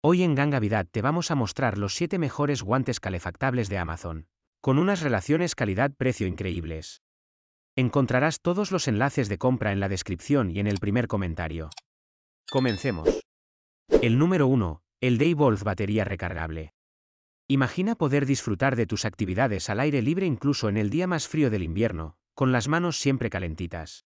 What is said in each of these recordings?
Hoy en Gangavidad te vamos a mostrar los 7 mejores guantes calefactables de Amazon, con unas relaciones calidad-precio increíbles. Encontrarás todos los enlaces de compra en la descripción y en el primer comentario. Comencemos. El número 1, el Dayvolt batería recargable. Imagina poder disfrutar de tus actividades al aire libre incluso en el día más frío del invierno, con las manos siempre calentitas.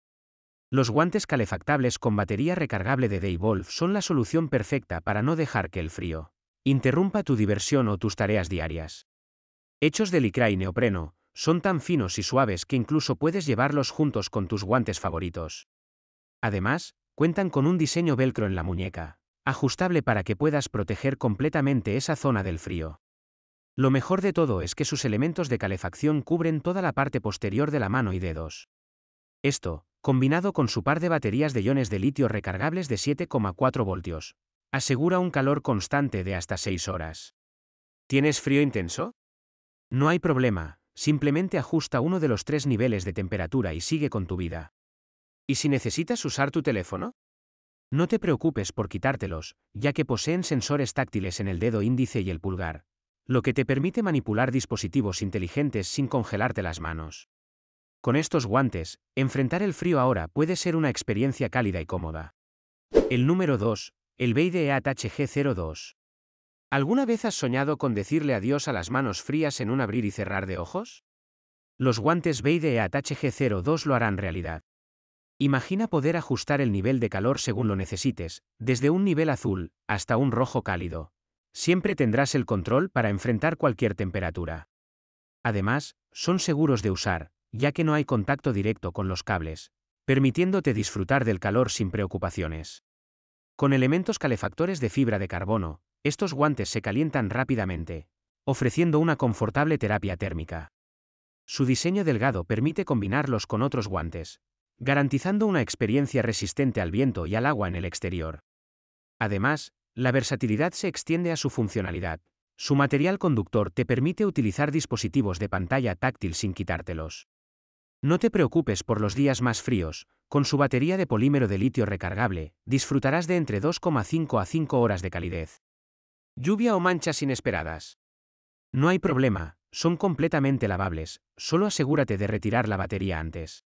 Los guantes calefactables con batería recargable de Wolf son la solución perfecta para no dejar que el frío interrumpa tu diversión o tus tareas diarias. Hechos de licra y neopreno, son tan finos y suaves que incluso puedes llevarlos juntos con tus guantes favoritos. Además, cuentan con un diseño velcro en la muñeca, ajustable para que puedas proteger completamente esa zona del frío. Lo mejor de todo es que sus elementos de calefacción cubren toda la parte posterior de la mano y dedos. Esto, combinado con su par de baterías de iones de litio recargables de 7,4 voltios, asegura un calor constante de hasta 6 horas. ¿Tienes frío intenso? No hay problema, simplemente ajusta uno de los tres niveles de temperatura y sigue con tu vida. ¿Y si necesitas usar tu teléfono? No te preocupes por quitártelos, ya que poseen sensores táctiles en el dedo índice y el pulgar, lo que te permite manipular dispositivos inteligentes sin congelarte las manos. Con estos guantes, enfrentar el frío ahora puede ser una experiencia cálida y cómoda. El número 2, el Attach 02 ¿Alguna vez has soñado con decirle adiós a las manos frías en un abrir y cerrar de ojos? Los guantes Attach HG02 lo harán realidad. Imagina poder ajustar el nivel de calor según lo necesites, desde un nivel azul hasta un rojo cálido. Siempre tendrás el control para enfrentar cualquier temperatura. Además, son seguros de usar, ya que no hay contacto directo con los cables, permitiéndote disfrutar del calor sin preocupaciones. Con elementos calefactores de fibra de carbono, estos guantes se calientan rápidamente, ofreciendo una confortable terapia térmica. Su diseño delgado permite combinarlos con otros guantes, garantizando una experiencia resistente al viento y al agua en el exterior. Además, la versatilidad se extiende a su funcionalidad. Su material conductor te permite utilizar dispositivos de pantalla táctil sin quitártelos. No te preocupes por los días más fríos, con su batería de polímero de litio recargable, disfrutarás de entre 2,5 a 5 horas de calidez. Lluvia o manchas inesperadas. No hay problema, son completamente lavables, solo asegúrate de retirar la batería antes.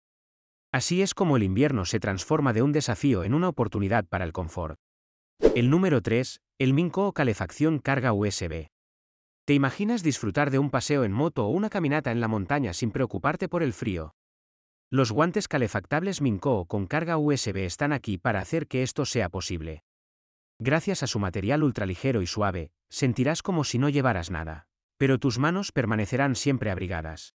Así es como el invierno se transforma de un desafío en una oportunidad para el confort. El número 3, el Minco o calefacción carga USB. ¿Te imaginas disfrutar de un paseo en moto o una caminata en la montaña sin preocuparte por el frío? Los guantes calefactables Minco con carga USB están aquí para hacer que esto sea posible. Gracias a su material ultraligero y suave, sentirás como si no llevaras nada, pero tus manos permanecerán siempre abrigadas.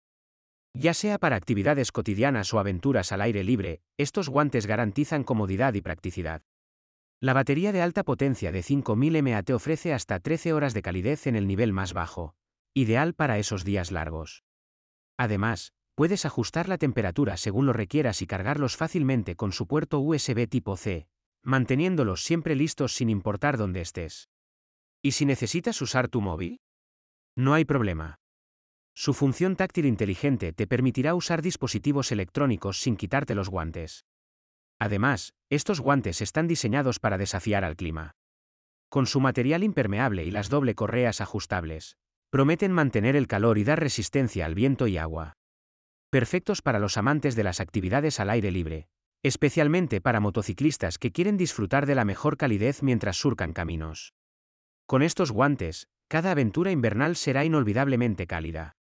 Ya sea para actividades cotidianas o aventuras al aire libre, estos guantes garantizan comodidad y practicidad. La batería de alta potencia de 5000 mAh te ofrece hasta 13 horas de calidez en el nivel más bajo, ideal para esos días largos. Además, Puedes ajustar la temperatura según lo requieras y cargarlos fácilmente con su puerto USB tipo C, manteniéndolos siempre listos sin importar dónde estés. ¿Y si necesitas usar tu móvil? No hay problema. Su función táctil inteligente te permitirá usar dispositivos electrónicos sin quitarte los guantes. Además, estos guantes están diseñados para desafiar al clima. Con su material impermeable y las doble correas ajustables, prometen mantener el calor y dar resistencia al viento y agua perfectos para los amantes de las actividades al aire libre, especialmente para motociclistas que quieren disfrutar de la mejor calidez mientras surcan caminos. Con estos guantes, cada aventura invernal será inolvidablemente cálida.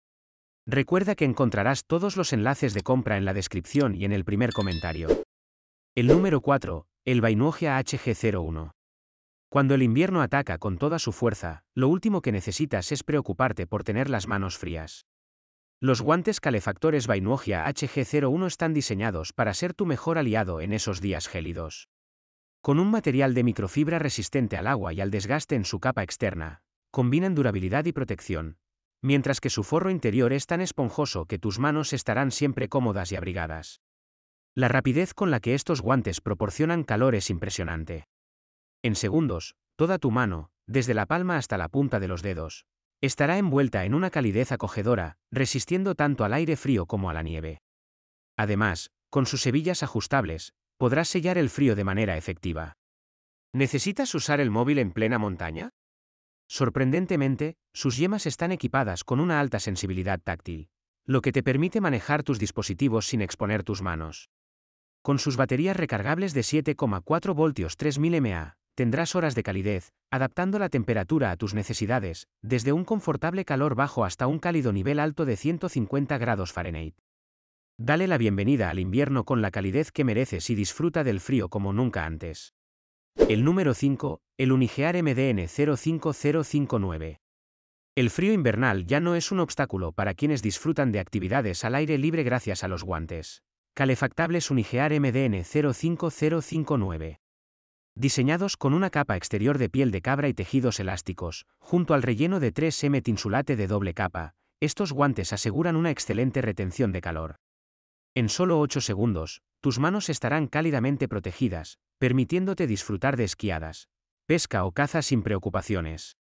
Recuerda que encontrarás todos los enlaces de compra en la descripción y en el primer comentario. El número 4, el Bainuogia HG01. Cuando el invierno ataca con toda su fuerza, lo último que necesitas es preocuparte por tener las manos frías. Los guantes calefactores Vainuogia HG01 están diseñados para ser tu mejor aliado en esos días gélidos. Con un material de microfibra resistente al agua y al desgaste en su capa externa, combinan durabilidad y protección, mientras que su forro interior es tan esponjoso que tus manos estarán siempre cómodas y abrigadas. La rapidez con la que estos guantes proporcionan calor es impresionante. En segundos, toda tu mano, desde la palma hasta la punta de los dedos, Estará envuelta en una calidez acogedora, resistiendo tanto al aire frío como a la nieve. Además, con sus hebillas ajustables, podrás sellar el frío de manera efectiva. ¿Necesitas usar el móvil en plena montaña? Sorprendentemente, sus yemas están equipadas con una alta sensibilidad táctil, lo que te permite manejar tus dispositivos sin exponer tus manos. Con sus baterías recargables de 7,4 voltios 3000 mA, tendrás horas de calidez, adaptando la temperatura a tus necesidades, desde un confortable calor bajo hasta un cálido nivel alto de 150 grados Fahrenheit. Dale la bienvenida al invierno con la calidez que mereces y disfruta del frío como nunca antes. El número 5, el Unigear MDN 05059. El frío invernal ya no es un obstáculo para quienes disfrutan de actividades al aire libre gracias a los guantes. Calefactables Unigear MDN 05059. Diseñados con una capa exterior de piel de cabra y tejidos elásticos, junto al relleno de 3M tinsulate de doble capa, estos guantes aseguran una excelente retención de calor. En solo 8 segundos, tus manos estarán cálidamente protegidas, permitiéndote disfrutar de esquiadas, pesca o caza sin preocupaciones.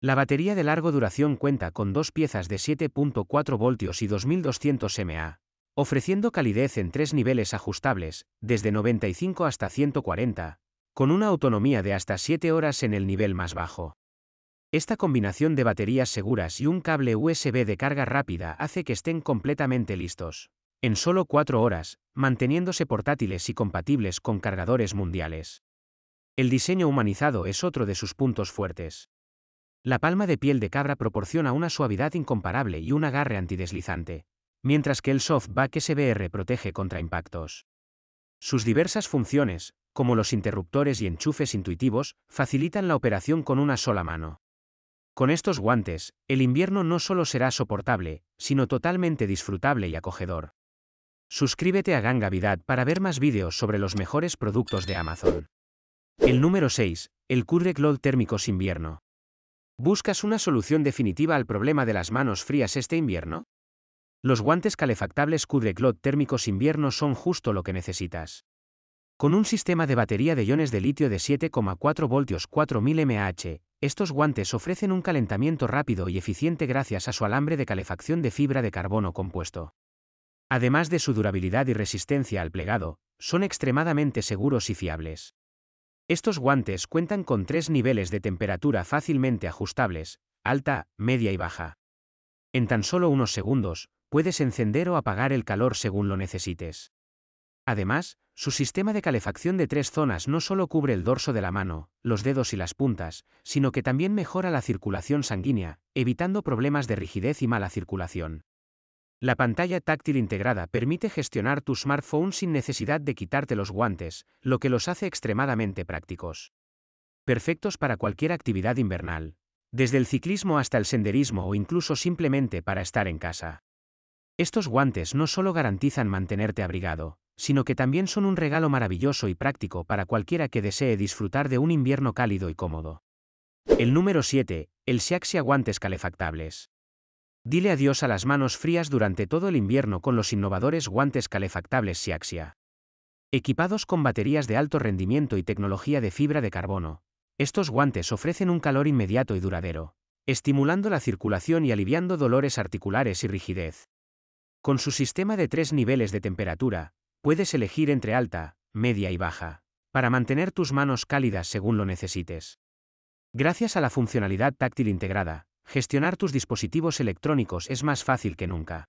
La batería de largo duración cuenta con dos piezas de 7.4 voltios y 2200 mA, ofreciendo calidez en tres niveles ajustables, desde 95 hasta 140, con una autonomía de hasta 7 horas en el nivel más bajo. Esta combinación de baterías seguras y un cable USB de carga rápida hace que estén completamente listos, en solo 4 horas, manteniéndose portátiles y compatibles con cargadores mundiales. El diseño humanizado es otro de sus puntos fuertes. La palma de piel de cabra proporciona una suavidad incomparable y un agarre antideslizante, mientras que el softback SBR protege contra impactos. Sus diversas funciones, como los interruptores y enchufes intuitivos, facilitan la operación con una sola mano. Con estos guantes, el invierno no solo será soportable, sino totalmente disfrutable y acogedor. Suscríbete a Gangavidad para ver más vídeos sobre los mejores productos de Amazon. El número 6. El de LOL Térmicos Invierno. ¿Buscas una solución definitiva al problema de las manos frías este invierno? Los guantes calefactables Cudre LOL Térmicos Invierno son justo lo que necesitas. Con un sistema de batería de iones de litio de 7,4 voltios 4000 mAh, estos guantes ofrecen un calentamiento rápido y eficiente gracias a su alambre de calefacción de fibra de carbono compuesto. Además de su durabilidad y resistencia al plegado, son extremadamente seguros y fiables. Estos guantes cuentan con tres niveles de temperatura fácilmente ajustables, alta, media y baja. En tan solo unos segundos, puedes encender o apagar el calor según lo necesites. Además, su sistema de calefacción de tres zonas no solo cubre el dorso de la mano, los dedos y las puntas, sino que también mejora la circulación sanguínea, evitando problemas de rigidez y mala circulación. La pantalla táctil integrada permite gestionar tu smartphone sin necesidad de quitarte los guantes, lo que los hace extremadamente prácticos. Perfectos para cualquier actividad invernal, desde el ciclismo hasta el senderismo o incluso simplemente para estar en casa. Estos guantes no solo garantizan mantenerte abrigado, sino que también son un regalo maravilloso y práctico para cualquiera que desee disfrutar de un invierno cálido y cómodo. El número 7. El Siaxia guantes calefactables. Dile adiós a las manos frías durante todo el invierno con los innovadores guantes calefactables Siaxia. Equipados con baterías de alto rendimiento y tecnología de fibra de carbono, estos guantes ofrecen un calor inmediato y duradero, estimulando la circulación y aliviando dolores articulares y rigidez. Con su sistema de tres niveles de temperatura, Puedes elegir entre alta, media y baja, para mantener tus manos cálidas según lo necesites. Gracias a la funcionalidad táctil integrada, gestionar tus dispositivos electrónicos es más fácil que nunca.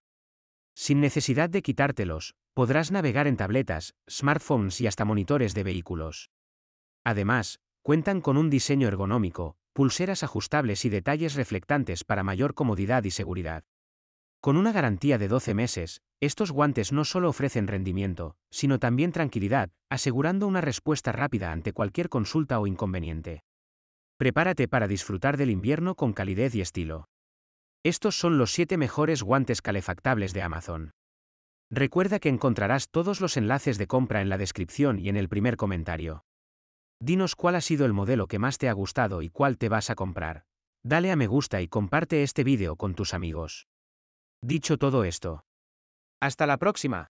Sin necesidad de quitártelos, podrás navegar en tabletas, smartphones y hasta monitores de vehículos. Además, cuentan con un diseño ergonómico, pulseras ajustables y detalles reflectantes para mayor comodidad y seguridad. Con una garantía de 12 meses, estos guantes no solo ofrecen rendimiento, sino también tranquilidad, asegurando una respuesta rápida ante cualquier consulta o inconveniente. Prepárate para disfrutar del invierno con calidez y estilo. Estos son los 7 mejores guantes calefactables de Amazon. Recuerda que encontrarás todos los enlaces de compra en la descripción y en el primer comentario. Dinos cuál ha sido el modelo que más te ha gustado y cuál te vas a comprar. Dale a me gusta y comparte este vídeo con tus amigos. Dicho todo esto, hasta la próxima.